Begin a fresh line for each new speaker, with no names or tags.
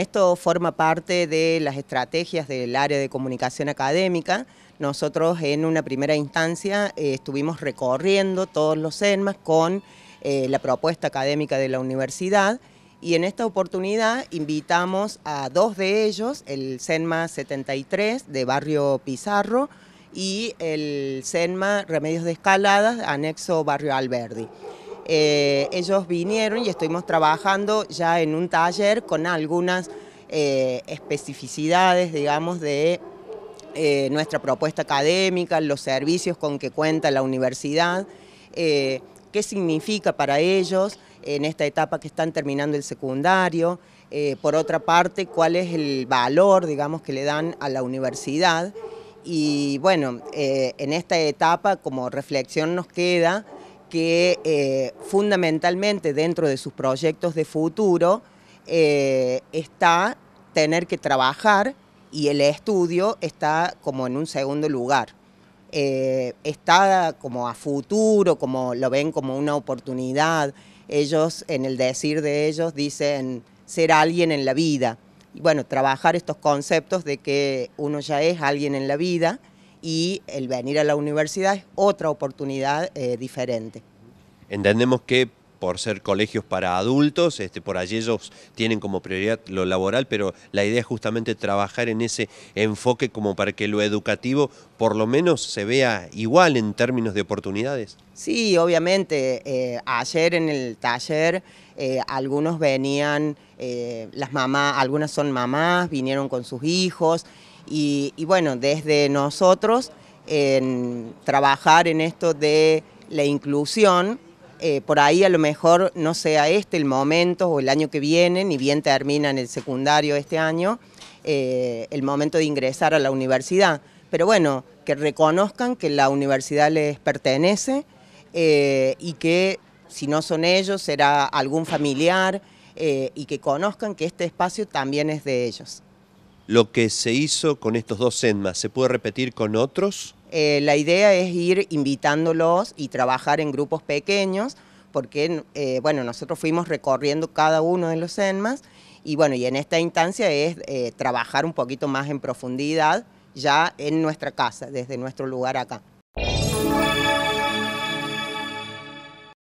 Esto forma parte de las estrategias del área de comunicación académica. Nosotros en una primera instancia eh, estuvimos recorriendo todos los CENMAS con eh, la propuesta académica de la universidad y en esta oportunidad invitamos a dos de ellos, el CENMA 73 de Barrio Pizarro y el CENMA Remedios de Escaladas, anexo Barrio Alberdi. Eh, ellos vinieron y estuvimos trabajando ya en un taller con algunas eh, especificidades, digamos, de eh, nuestra propuesta académica, los servicios con que cuenta la universidad, qué significa para ellos en esta etapa que están terminando el secundario, por otra parte, cuál es el valor, digamos, que le dan a la universidad. Y bueno, en esta etapa como reflexión nos queda que eh, fundamentalmente dentro de sus proyectos de futuro eh, está tener que trabajar y el estudio está como en un segundo lugar. Eh, está como a futuro, como lo ven como una oportunidad. Ellos, en el decir de ellos, dicen ser alguien en la vida. Y bueno, trabajar estos conceptos de que uno ya es alguien en la vida y el venir a la universidad es otra oportunidad eh, diferente.
Entendemos que por ser colegios para adultos, este, por allí ellos tienen como prioridad lo laboral, pero la idea es justamente trabajar en ese enfoque como para que lo educativo por lo menos se vea igual en términos de oportunidades.
Sí, obviamente. Eh, ayer en el taller eh, algunos venían, las mamás, algunas son mamás, vinieron con sus hijos y, bueno, desde nosotros, en trabajar en esto de la inclusión, eh, por ahí a lo mejor no sea este el momento o el año que viene, ni bien termina en el secundario este año, eh, el momento de ingresar a la universidad. Pero bueno, que reconozcan que la universidad les pertenece eh, y que si no son ellos será algún familiar y que conozcan que este espacio también es de ellos
lo que se hizo con estos dos SENMAS, ¿se puede repetir con otros?
Eh, la idea es ir invitándolos y trabajar en grupos pequeños, porque eh, bueno, nosotros fuimos recorriendo cada uno de los ENMAS y bueno, y en esta instancia es eh, trabajar un poquito más en profundidad ya en nuestra casa, desde nuestro lugar acá.